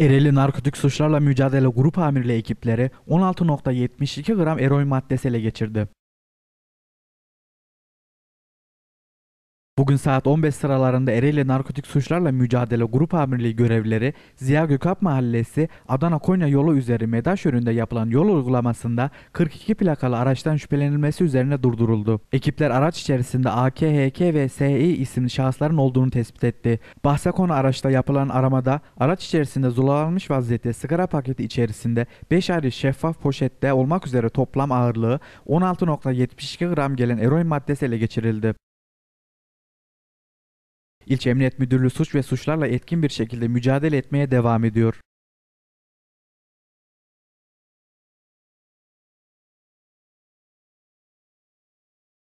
Erel'i Narkotik Suçlarla Mücadele Grup Amirliği ekipleri 16.72 gram eroin maddesi ele geçirdi. Bugün saat 15 sıralarında Ereğli Narkotik Suçlarla Mücadele Grup Amirliği görevlileri Ziya Gökap Mahallesi Adana Konya yolu üzeri Medaş yönünde yapılan yol uygulamasında 42 plakalı araçtan şüphelenilmesi üzerine durduruldu. Ekipler araç içerisinde AKHK ve SI e isimli şahısların olduğunu tespit etti. Bahse konu araçta yapılan aramada araç içerisinde zulalanmış vaziyette sigara paketi içerisinde 5 ayrı şeffaf poşette olmak üzere toplam ağırlığı 16.72 gram gelen eroin maddesi ele geçirildi. İlçe Emniyet Müdürlüğü suç ve suçlarla etkin bir şekilde mücadele etmeye devam ediyor.